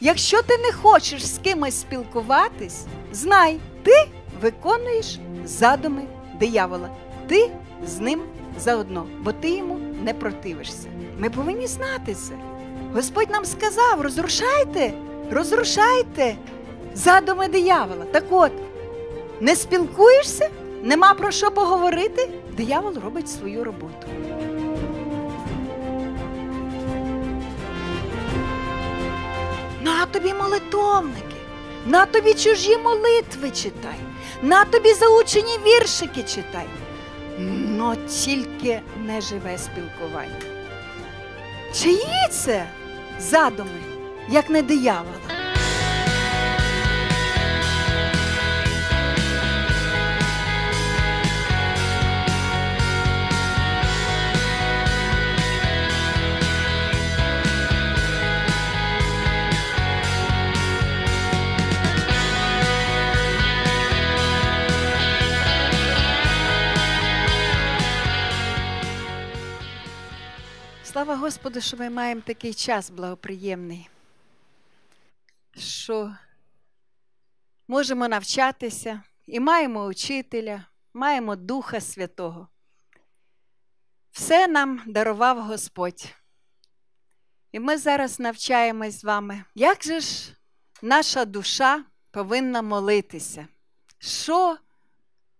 Якщо ти не хочеш з кимось спілкуватись, знай, ти виконуєш задуми диявола. Ти з ним заодно, бо ти йому не противишся. Ми повинні знати це. Господь нам сказав: розрушайте, розрушайте задуми диявола. Так от, не спілкуєшся, нема про що поговорити, диявол робить свою роботу. На тобі молитовники, на тобі чужі молитви читай, на тобі заучені віршики читай. Но тільки не живе спілкування. Чиї це задуми, як не диявола? Господу, що ми маємо такий час благоприємний, що можемо навчатися і маємо учителя, маємо Духа Святого. Все нам дарував Господь. І ми зараз навчаємось з вами, як же ж наша душа повинна молитися? Що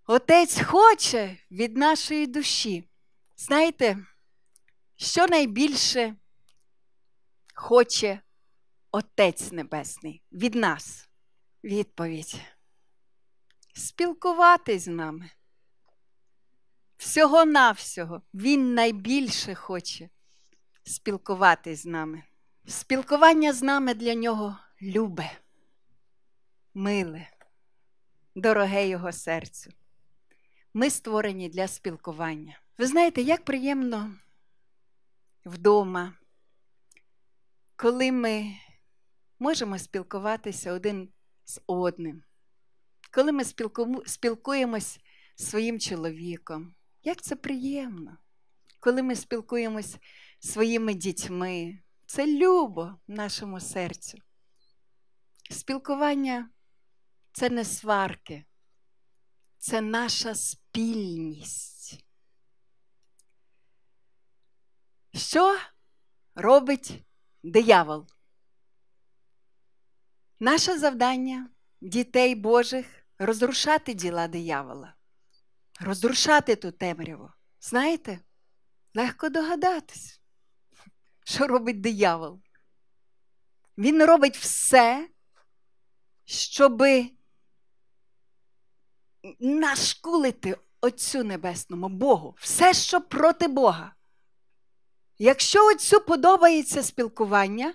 Отець хоче від нашої душі? Знаєте, що найбільше хоче Отець Небесний від нас? Відповідь. Спілкуватись з нами. Всього навсього Він найбільше хоче спілкуватись з нами. Спілкування з нами для нього любе, миле, дороге Його серцю. Ми створені для спілкування. Ви знаєте, як приємно вдома, коли ми можемо спілкуватися один з одним, коли ми спілкуємось з своїм чоловіком, як це приємно, коли ми спілкуємось з своїми дітьми, це любо нашому серцю. Спілкування це не сварки, це наша спільність. Що робить диявол? Наше завдання дітей Божих розрушати діла диявола, розрушати ту темряву. Знаєте, легко догадатись, що робить диявол. Він робить все, щоби нашкулити Отцю Небесному Богу, все, що проти Бога. Якщо отцю подобається спілкування,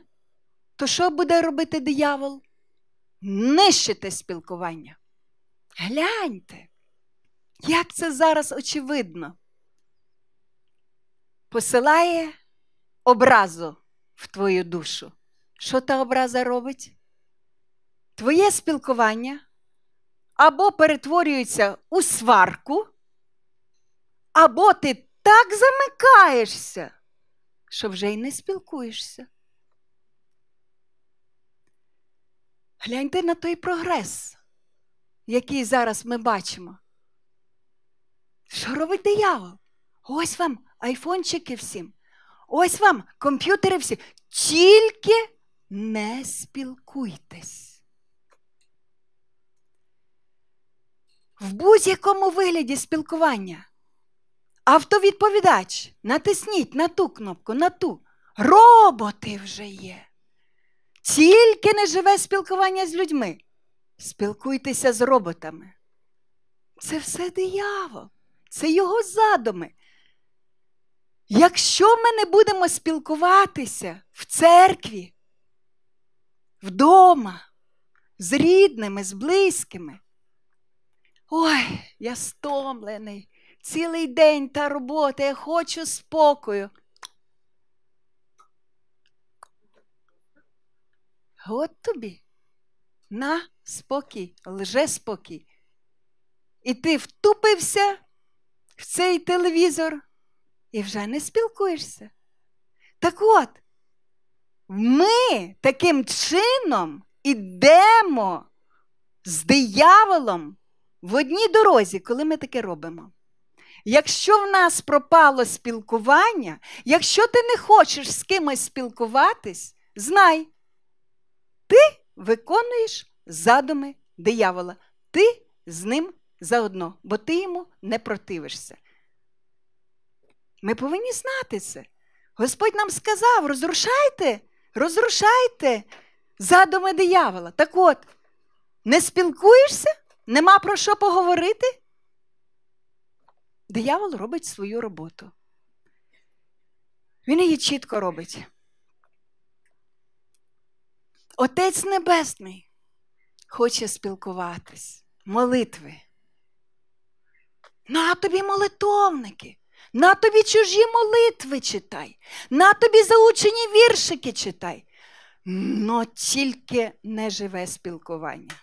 то що буде робити диявол? Нищити спілкування. Гляньте, як це зараз очевидно. Посилає образу в твою душу. Що та образа робить? Твоє спілкування або перетворюється у сварку, або ти так замикаєшся що вже й не спілкуєшся. Гляньте на той прогрес, який зараз ми бачимо. Що робить диявол? Ось вам айфончики всім. Ось вам комп'ютери всі. Тільки не спілкуйтесь. В будь-якому вигляді спілкування. Автовідповідач, натисніть на ту кнопку, на ту. Роботи вже є. Тільки не живе спілкування з людьми. Спілкуйтеся з роботами. Це все диявол, це його задуми. Якщо ми не будемо спілкуватися в церкві, вдома, з рідними, з близькими, ой, я стомлений цілий день та робота, я хочу спокою. От тобі на спокій, лже спокій. І ти втупився в цей телевізор і вже не спілкуєшся. Так от, ми таким чином ідемо з дияволом в одній дорозі, коли ми таке робимо. Якщо в нас пропало спілкування, якщо ти не хочеш з кимось спілкуватись, знай, ти виконуєш задуми диявола, ти з ним заодно, бо ти йому не противишся. Ми повинні знати це. Господь нам сказав: розрушайте, розрушайте задуми диявола. Так от, не спілкуєшся, нема про що поговорити. Диявол робить свою роботу. Він її чітко робить. Отець Небесний хоче спілкуватись, молитви. На тобі молитовники, на тобі чужі молитви читай, на тобі заучені віршики читай. Но тільки не живе спілкування.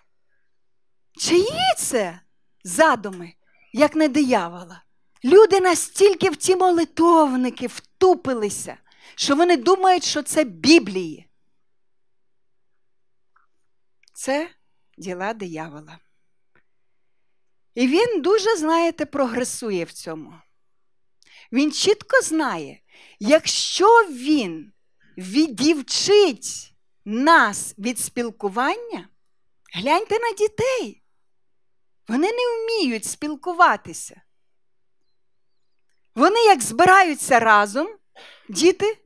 Чиї це задуми, як не диявола? Люди настільки в ті молитовники втупилися, що вони думають, що це Біблії. Це діла диявола. І він дуже, знаєте, прогресує в цьому. Він чітко знає, якщо він відівчить нас від спілкування, гляньте на дітей. Вони не вміють спілкуватися. Вони як збираються разом, діти,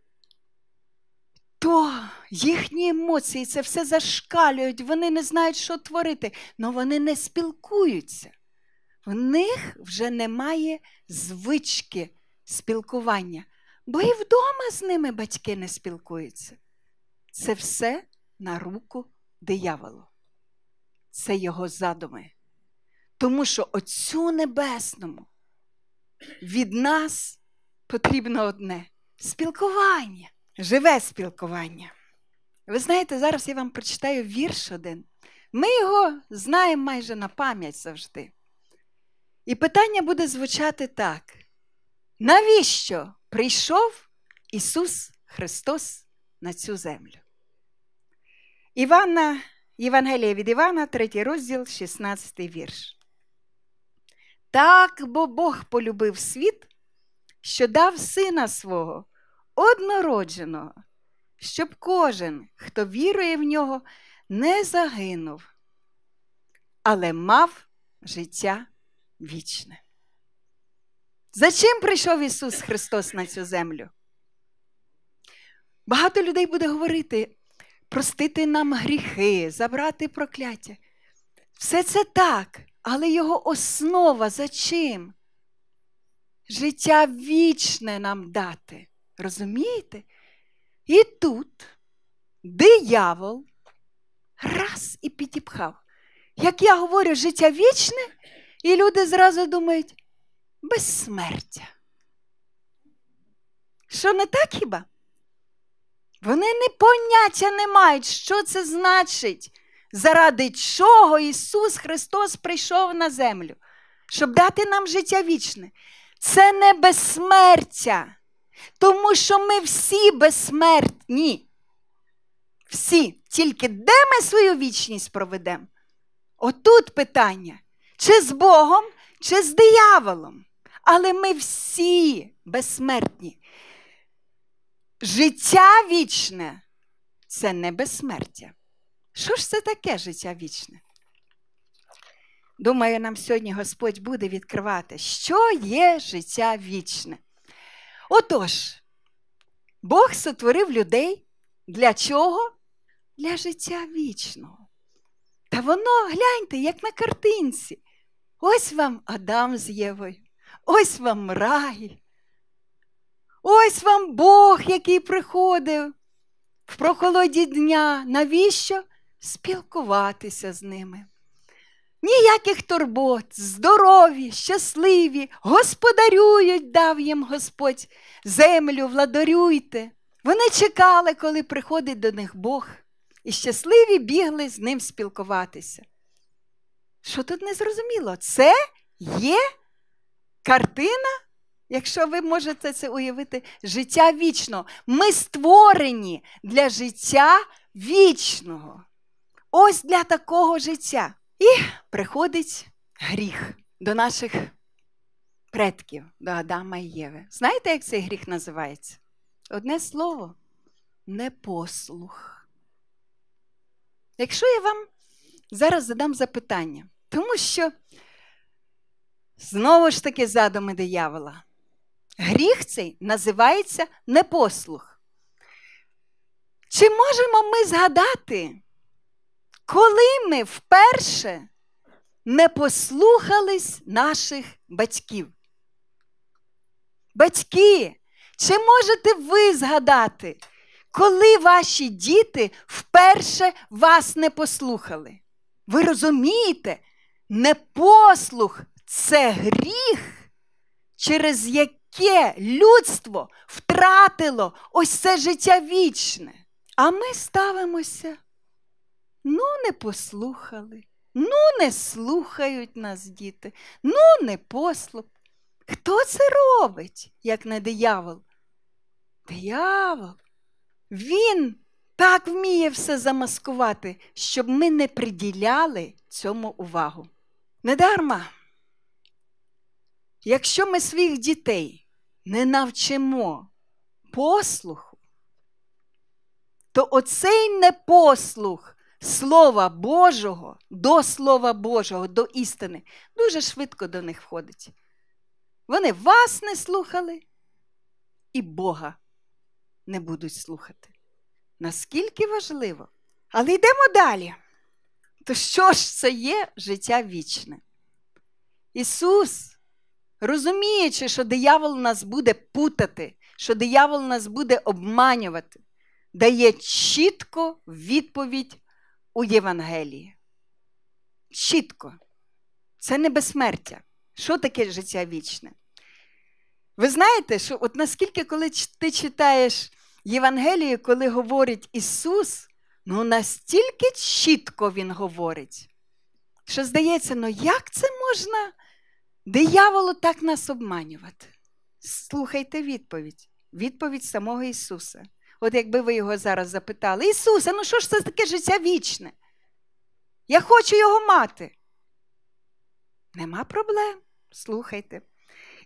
то їхні емоції це все зашкалюють, вони не знають, що творити, але вони не спілкуються. В них вже немає звички спілкування, бо і вдома з ними батьки не спілкуються. Це все на руку дияволу. Це його задуми. Тому що Отцю Небесному від нас потрібно одне спілкування, живе спілкування. Ви знаєте, зараз я вам прочитаю вірш один. Ми його знаємо майже на пам'ять завжди. І питання буде звучати так. Навіщо прийшов Ісус Христос на цю землю? Івана, Євангелія від Івана, 3 розділ, 16 вірш. Так бо Бог полюбив світ, що дав сина свого, однородженого, щоб кожен, хто вірує в нього, не загинув, але мав життя вічне. За чим прийшов Ісус Христос на цю землю? Багато людей буде говорити, простити нам гріхи, забрати прокляття. Все це так. Але його основа за чим? Життя вічне нам дати. Розумієте? І тут диявол раз і підіпхав. Як я говорю, життя вічне, і люди зразу думають, безсмертя. Що не так хіба? Вони не поняття не мають, що це значить заради чого Ісус Христос прийшов на землю, щоб дати нам життя вічне. Це не безсмертя, тому що ми всі безсмертні. Всі, тільки де ми свою вічність проведемо? Отут питання: чи з Богом, чи з дияволом. Але ми всі безсмертні. Життя вічне це не безсмертя. Що ж це таке життя вічне? Думаю, нам сьогодні Господь буде відкривати, що є життя вічне. Отож, Бог сотворив людей для чого? Для життя вічного. Та воно, гляньте, як на картинці. Ось вам Адам з Євою, ось вам рай. Ось вам Бог, який приходив в прохолоді дня. Навіщо? спілкуватися з ними. Ніяких турбот, здорові, щасливі, господарюють, дав їм Господь землю, владарюйте. Вони чекали, коли приходить до них Бог, і щасливі бігли з ним спілкуватися. Що тут не зрозуміло? Це є картина, якщо ви можете це уявити, життя вічного. Ми створені для життя вічного. Ось для такого життя. І приходить гріх до наших предків, до Адама і Єви. Знаєте, як цей гріх називається? Одне слово непослух. Якщо я вам зараз задам запитання, тому що знову ж таки задуми диявола. Гріх цей називається непослух. Чи можемо ми згадати? коли ми вперше не послухались наших батьків? Батьки, чи можете ви згадати, коли ваші діти вперше вас не послухали? Ви розумієте, непослух це гріх, через яке людство втратило ось це життя вічне. А ми ставимося Ну, не послухали, ну, не слухають нас діти, ну, не послух. Хто це робить, як не диявол? Диявол, він так вміє все замаскувати, щоб ми не приділяли цьому увагу. Недарма, якщо ми своїх дітей не навчимо послуху, то оцей непослух Слова Божого до Слова Божого, до істини, дуже швидко до них входить. Вони вас не слухали і Бога не будуть слухати. Наскільки важливо. Але йдемо далі. То що ж це є життя вічне? Ісус, розуміючи, що диявол нас буде путати, що диявол нас буде обманювати, дає чітко відповідь у Євангелії. Чітко. Це не безсмертя. Що таке життя вічне? Ви знаєте, що от наскільки, коли ти читаєш Євангелію, коли говорить Ісус, ну настільки чітко Він говорить, що здається, ну як це можна дияволу так нас обманювати? Слухайте відповідь. Відповідь самого Ісуса. От якби ви його зараз запитали, Ісуса, ну що ж це таке життя вічне? Я хочу його мати. Нема проблем. Слухайте.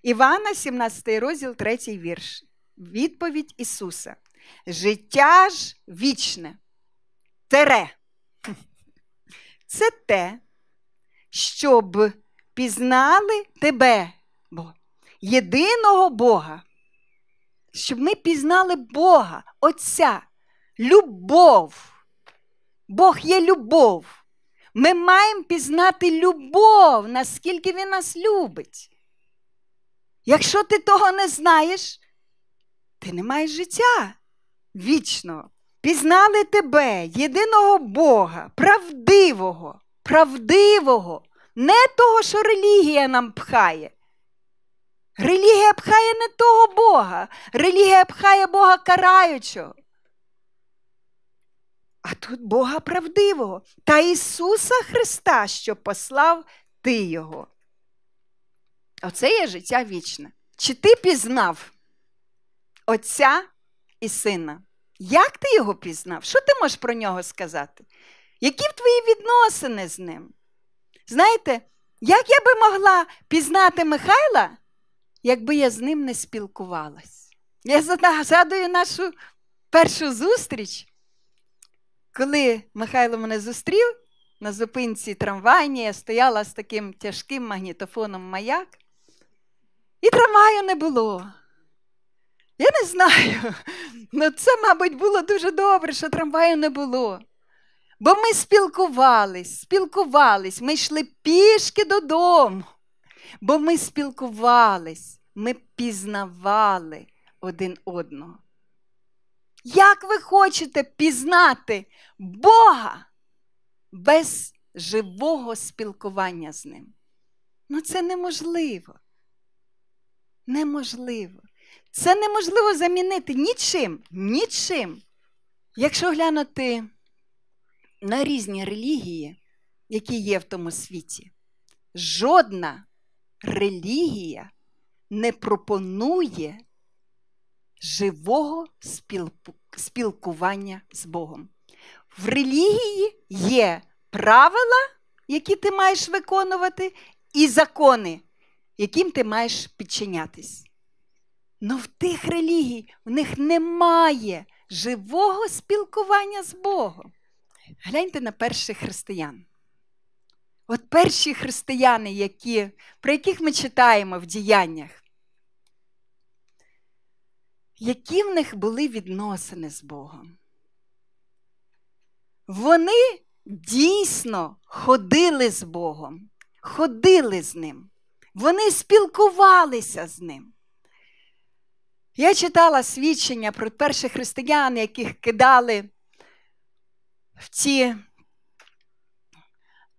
Івана, 17 розділ, 3 вірш. Відповідь Ісуса. Життя ж вічне. Тере. Це те, щоб пізнали тебе, Бо єдиного Бога щоб ми пізнали Бога, Отця, любов. Бог є любов. Ми маємо пізнати любов, наскільки Він нас любить. Якщо ти того не знаєш, ти не маєш життя вічного. Пізнали тебе, єдиного Бога, правдивого, правдивого, не того, що релігія нам пхає. Релігія пхає не того Бога. Релігія пхає Бога караючого. А тут Бога правдивого та Ісуса Христа, що послав Ти Його. Оце є життя вічне. Чи ти пізнав Отця і Сина? Як ти його пізнав? Що ти можеш про нього сказати? Які в твої відносини з ним? Знаєте, як я би могла пізнати Михайла, якби я з ним не спілкувалась. Я згадую нашу першу зустріч, коли Михайло мене зустрів на зупинці трамвайні, я стояла з таким тяжким магнітофоном маяк, і трамваю не було. Я не знаю, але ну, це, мабуть, було дуже добре, що трамваю не було. Бо ми спілкувались, спілкувались, ми йшли пішки додому. Бо ми спілкувались, ми пізнавали один одного. Як ви хочете пізнати Бога без живого спілкування з Ним? Ну, це неможливо. Неможливо. Це неможливо замінити нічим, нічим. Якщо глянути на різні релігії, які є в тому світі, жодна релігія не пропонує живого спілкування з Богом. В релігії є правила, які ти маєш виконувати, і закони, яким ти маєш підчинятись. Но в тих релігій в них немає живого спілкування з Богом. Гляньте на перших християн. От перші християни, які, про яких ми читаємо в діяннях, які в них були відносини з Богом? Вони дійсно ходили з Богом, ходили з Ним, вони спілкувалися з Ним. Я читала свідчення про перших християн, яких кидали в ці.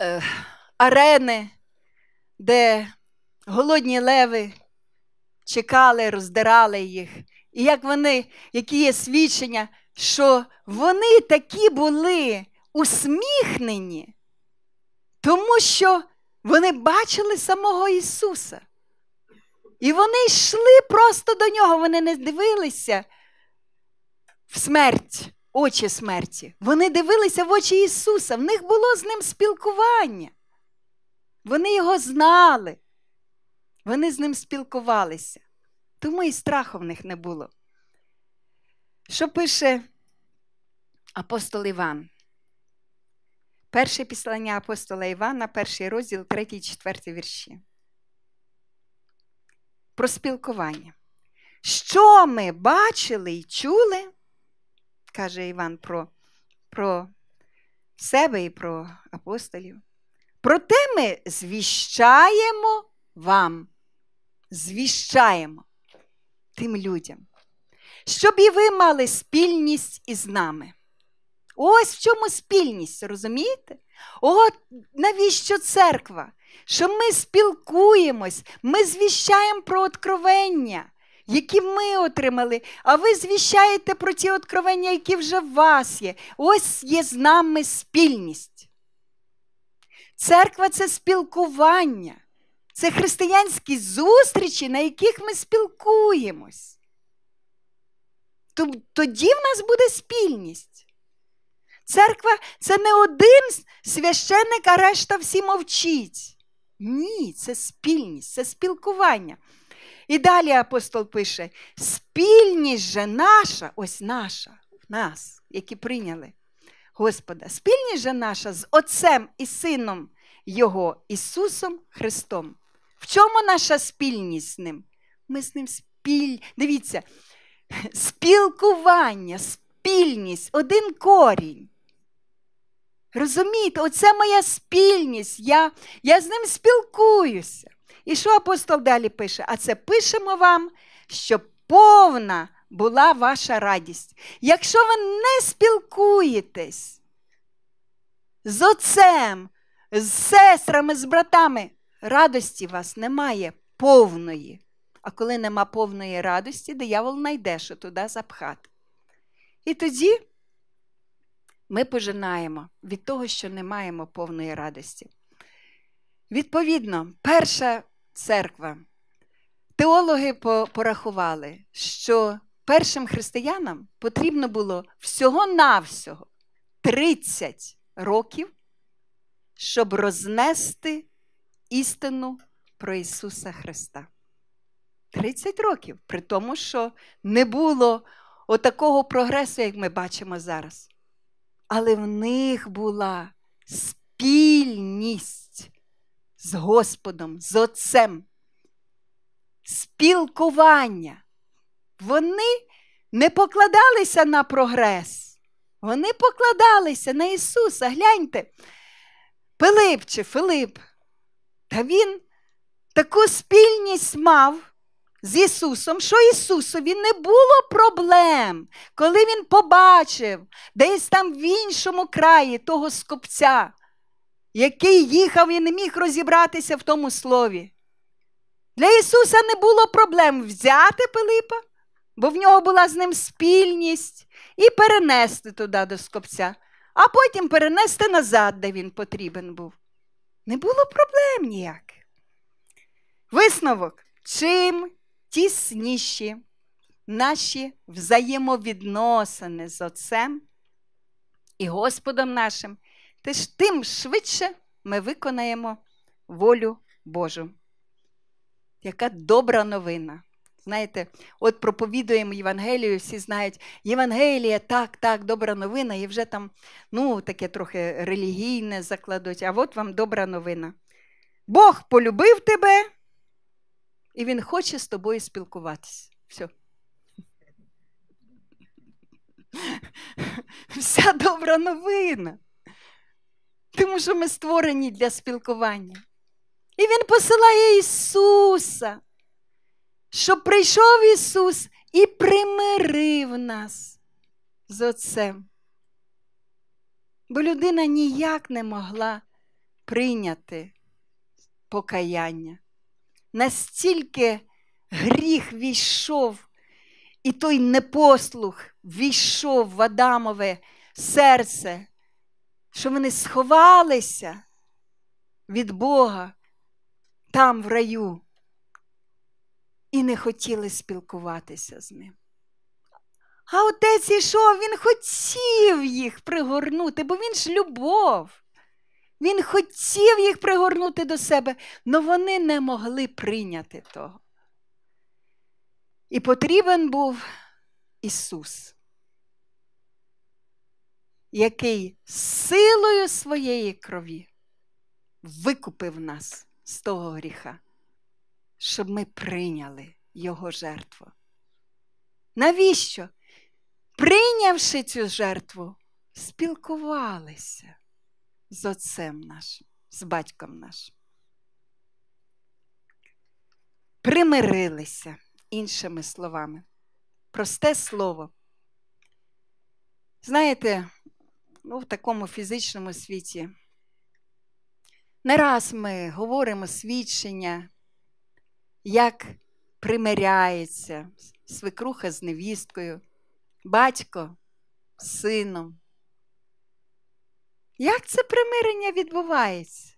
Е, арени, де голодні леви чекали, роздирали їх. І як вони, які є свідчення, що вони такі були усміхнені, тому що вони бачили самого Ісуса. І вони йшли просто до нього, вони не дивилися в смерть, очі смерті. Вони дивилися в очі Ісуса. В них було з ним спілкування. Вони його знали, вони з ним спілкувалися, тому і страху в них не було. Що пише апостол Іван? Перше післання апостола Івана, перший розділ, 3, 4 вірші. Про спілкування. Що ми бачили і чули, каже Іван про, про себе і про апостолів. Проте ми звіщаємо вам, звіщаємо тим людям, щоб і ви мали спільність із нами. Ось в чому спільність, розумієте? От навіщо церква? Що ми спілкуємось, ми звіщаємо про откровення, які ми отримали, а ви звіщаєте про ті откровення, які вже в вас є. Ось є з нами спільність. Церква це спілкування, це християнські зустрічі, на яких ми спілкуємось. Тоді в нас буде спільність. Церква це не один священник, а решта всі мовчить. Ні, це спільність, це спілкування. І далі апостол пише: спільність же наша, ось наша, нас, які прийняли Господа, спільність же наша з Отцем і Сином його Ісусом Христом. В чому наша спільність з Ним? Ми з ним спіль... Дивіться, спілкування, спільність, один корінь. Розумієте, оце моя спільність, я, я з ним спілкуюся. І що апостол далі пише? А це пишемо вам, щоб повна була ваша радість. Якщо ви не спілкуєтесь з Отцем, з сестрами, з братами. Радості вас немає повної. А коли нема повної радості, диявол найде, що туди запхати. І тоді ми пожинаємо від того, що не маємо повної радості. Відповідно, перша церква. Теологи порахували, що першим християнам потрібно було всього-навсього 30 років щоб рознести істину про Ісуса Христа. 30 років, при тому, що не було отакого прогресу, як ми бачимо зараз. Але в них була спільність з Господом, з Отцем, спілкування. Вони не покладалися на прогрес, вони покладалися на Ісуса. Гляньте. Пилипче, Филип, та він таку спільність мав з Ісусом, що Ісусові не було проблем, коли Він побачив десь там в іншому краї того скопця, який їхав і не міг розібратися в тому слові. Для Ісуса не було проблем взяти Пилипа, бо в нього була з ним спільність, і перенести туди до скопця а потім перенести назад, де він потрібен був. Не було проблем ніяких. Висновок, чим тісніші наші взаємовідносини з Отцем і Господом нашим, тим швидше ми виконаємо волю Божу. Яка добра новина! Знаєте, от проповідуємо Євангелію, всі знають, Євангелія, так, так, добра новина, і вже там ну, таке трохи релігійне закладуть. А от вам добра новина. Бог полюбив тебе, і Він хоче з тобою спілкуватися. Все. Вся добра новина. Тому що ми створені для спілкування. І Він посилає Ісуса щоб прийшов Ісус і примирив нас з Отцем. Бо людина ніяк не могла прийняти покаяння. Настільки гріх війшов, і той непослух війшов в Адамове серце, що вони сховалися від Бога там в раю і не хотіли спілкуватися з ним. А отець ішов, він хотів їх пригорнути, бо він ж любов. Він хотів їх пригорнути до себе, але вони не могли прийняти того. І потрібен був Ісус, який силою своєї крові викупив нас з того гріха щоб ми прийняли Його жертву. Навіщо? Прийнявши цю жертву, спілкувалися з отцем нашим, з батьком нашим. Примирилися іншими словами. Просте слово. Знаєте, ну, в такому фізичному світі не раз ми говоримо свідчення як примиряється свекруха з невісткою, батько з сином. Як це примирення відбувається?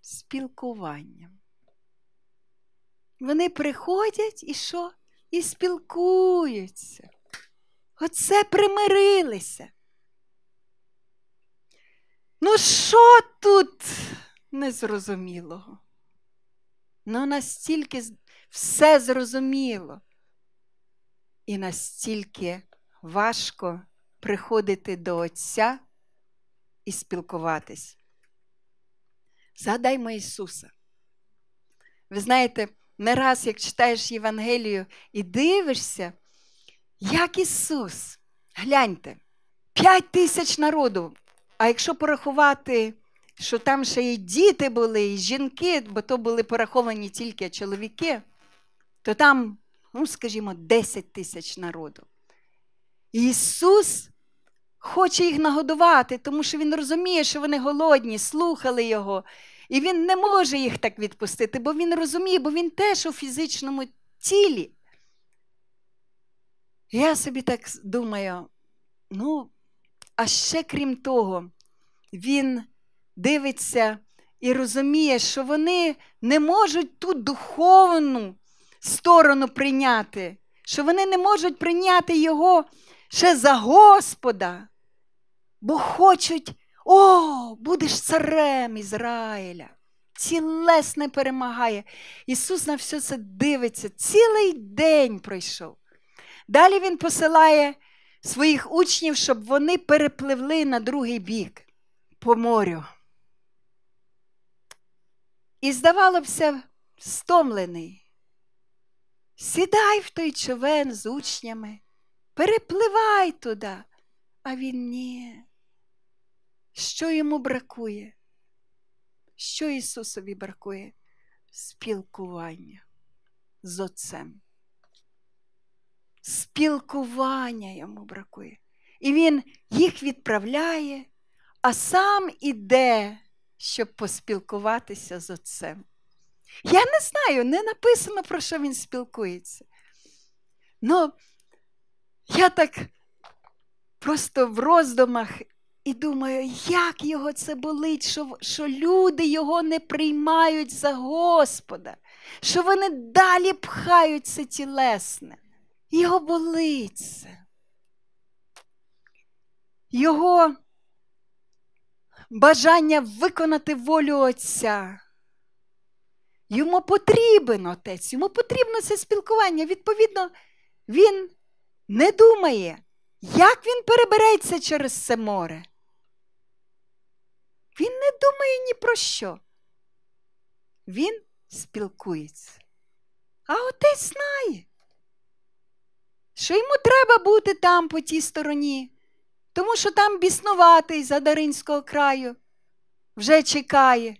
Спілкуванням. Вони приходять і що? І спілкуються. Оце примирилися. Ну, що тут незрозумілого? Ну настільки все зрозуміло. І настільки важко приходити до Отця і спілкуватись. Згадаймо Ісуса. Ви знаєте, не раз, як читаєш Євангелію і дивишся, як Ісус, гляньте, п'ять тисяч народу. А якщо порахувати що там ще і діти були, і жінки, бо то були пораховані тільки чоловіки, то там, ну, скажімо, 10 тисяч народу. Ісус хоче їх нагодувати, тому що Він розуміє, що вони голодні, слухали Його. І Він не може їх так відпустити, бо Він розуміє, бо Він теж у фізичному тілі. Я собі так думаю, ну, а ще крім того, він дивиться і розуміє, що вони не можуть ту духовну сторону прийняти, що вони не можуть прийняти його ще за Господа, бо хочуть, о, будеш царем Ізраїля. Цілесне перемагає. Ісус на все це дивиться, цілий день пройшов. Далі Він посилає своїх учнів, щоб вони перепливли на другий бік по морю і, здавалося, стомлений. Сідай в той човен з учнями, перепливай туди, а він ні. Що йому бракує? Що Ісусові бракує? Спілкування з Отцем. Спілкування йому бракує. І він їх відправляє, а сам іде щоб поспілкуватися з отцем. Я не знаю, не написано, про що він спілкується. Ну, я так просто в роздумах і думаю, як його це болить, що що люди його не приймають за Господа, що вони далі пхають це тілесне. Його болить це. Його бажання виконати волю Отця. Йому потрібен отець, йому потрібно це спілкування. Відповідно, він не думає, як він перебереться через це море. Він не думає ні про що. Він спілкується. А отець знає, що йому треба бути там по тій стороні тому що там біснуватий за Даринського краю вже чекає.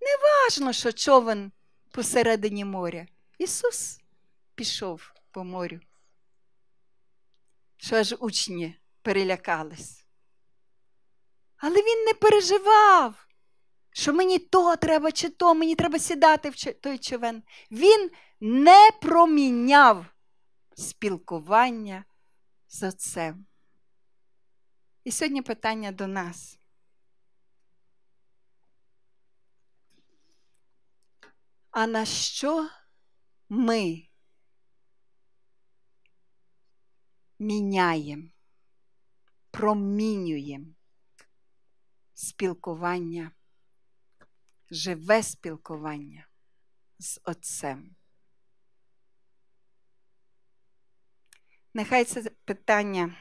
не важно, що човен посередині моря. Ісус пішов по морю, що аж учні перелякались. Але він не переживав, що мені то треба чи то, мені треба сідати в той човен. Він не проміняв спілкування з отцем. І сьогодні питання до нас. А на що ми міняємо, промінюємо спілкування, живе спілкування з Отцем? Нехай це питання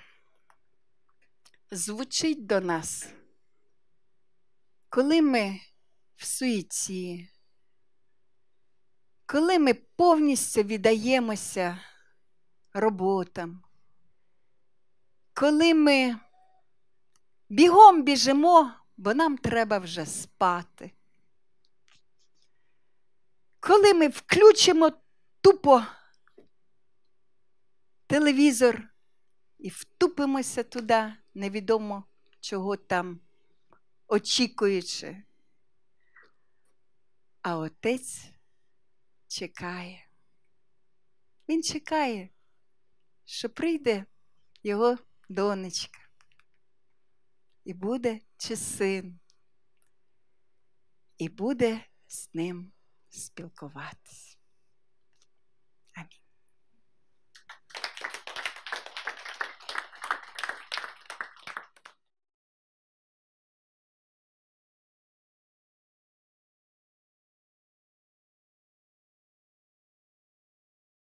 звучить до нас, коли ми в суїці, коли ми повністю віддаємося роботам, коли ми бігом біжимо, бо нам треба вже спати. Коли ми включимо тупо телевізор і втупимося туди, невідомо чого там, очікуючи. А отець чекає. Він чекає, що прийде його донечка. І буде чи син, і буде з ним спілкуватися.